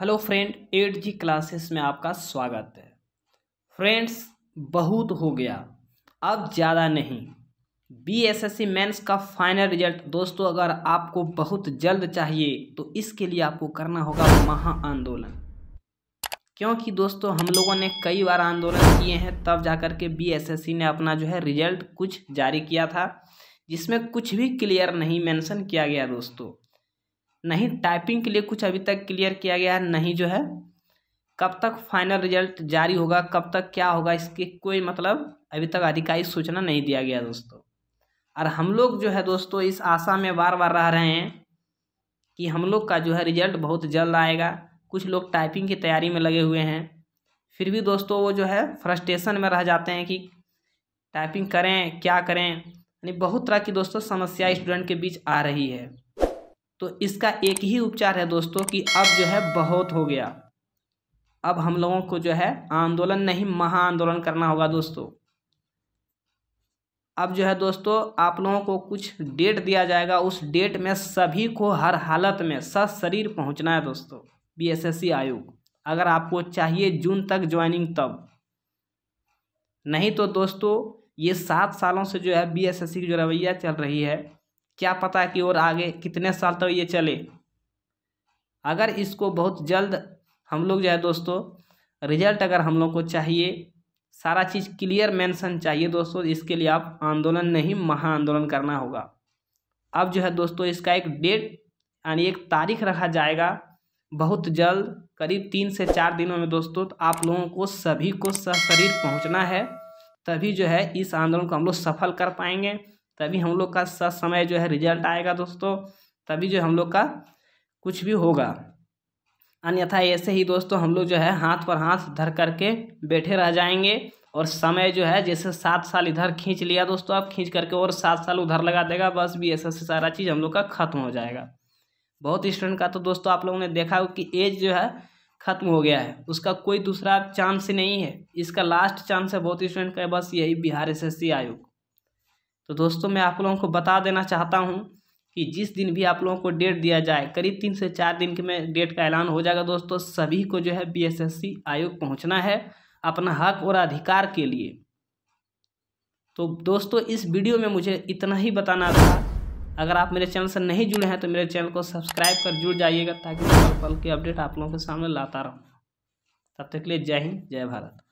hello friend eight G classes में आपका स्वागत है फ्रेंड्स बहुत हो गया अब ज़्यादा नहीं B S S C mains का फाइनल रिजल्ट दोस्तों अगर आपको बहुत जल्द चाहिए तो इसके लिए आपको करना होगा महा आंदोलन क्योंकि दोस्तों हम लोगों ने कई बार आंदोलन किए हैं तब जा कर के बी एस एस सी ने अपना जो है रिजल्ट कुछ जारी किया था जिसमें कुछ भी क्लियर नहीं मेंशन किया गया दोस्तों नहीं टाइपिंग के लिए कुछ अभी तक क्लियर किया गया है नहीं जो है कब तक फाइनल रिजल्ट जारी होगा कब तक क्या होगा इसके कोई मतलब अभी तक आधिकारिक सूचना नहीं दिया गया दोस्तों और हम लोग जो है दोस्तों इस आशा में बार बार रह रहे हैं कि हम लोग का जो है रिजल्ट बहुत जल्द आएगा कुछ लोग टाइपिंग की तैयारी में लगे हुए हैं फिर भी दोस्तों वो जो है फ्रस्ट्रेशन में रह जाते हैं कि टाइपिंग करें क्या करें यानी बहुत तरह की दोस्तों समस्या स्टूडेंट के बीच आ रही है तो इसका एक ही उपचार है दोस्तों कि अब जो है बहुत हो गया अब हम लोगों को जो है आंदोलन नहीं महा आंदोलन करना होगा दोस्तों अब जो है दोस्तों आप लोगों को कुछ डेट दिया जाएगा उस डेट में सभी को हर हालत में शरीर पहुंचना है दोस्तों बीएसएससी आयोग अगर आपको चाहिए जून तक ज्वाइनिंग तब नहीं तो दोस्तों ये सात सालों से जो है बी एस एस सी की जो रवैया चल रही है क्या पता कि और आगे कितने साल तक तो ये चले अगर इसको बहुत जल्द हम लोग जो है दोस्तों रिजल्ट अगर हम लोग को चाहिए सारा चीज़ क्लियर मेंशन चाहिए दोस्तों इसके लिए आप आंदोलन नहीं महाआंदोलन करना होगा अब जो है दोस्तों इसका एक डेट यानी एक तारीख रखा जाएगा बहुत जल्द करीब तीन से चार दिनों में दोस्तों तो आप लोगों को सभी को सशरीर पहुंचना है तभी जो है इस आंदोलन को हम लोग सफल कर पाएंगे तभी हम लोग का समय जो है रिजल्ट आएगा दोस्तों तभी जो हम लोग का कुछ भी होगा अन्यथा ऐसे ही दोस्तों हम लोग जो है हाथ पर हाथ धर करके बैठे रह जाएंगे और समय जो है जैसे सात साल इधर खींच लिया दोस्तों आप खींच करके और सात साल उधर लगा देगा बस भी ऐसा से सारा चीज़ हम लोग का खत्म हो जाएगा बहुत स्टूडेंट का तो दोस्तों आप लोगों ने देखा हो कि एज जो है खत्म हो गया है उसका कोई दूसरा चांस नहीं है इसका लास्ट चांस है बहुत स्टूडेंट का बस यही बिहार एस आयोग तो दोस्तों मैं आप लोगों को बता देना चाहता हूँ कि जिस दिन भी आप लोगों को डेट दिया जाए करीब तीन से चार दिन के में डेट का ऐलान हो जाएगा दोस्तों सभी को जो है बीएसएससी आयोग पहुँचना है अपना हक और अधिकार के लिए तो दोस्तों इस वीडियो में मुझे इतना ही बताना था अगर आप मेरे चैनल से नहीं जुड़े हैं तो मेरे चैनल को सब्सक्राइब कर जुड़ जाइएगा ताकि मैं पल के अपडेट आप लोगों के सामने लाता रहूँ तब तक के लिए जय हिंद जय भारत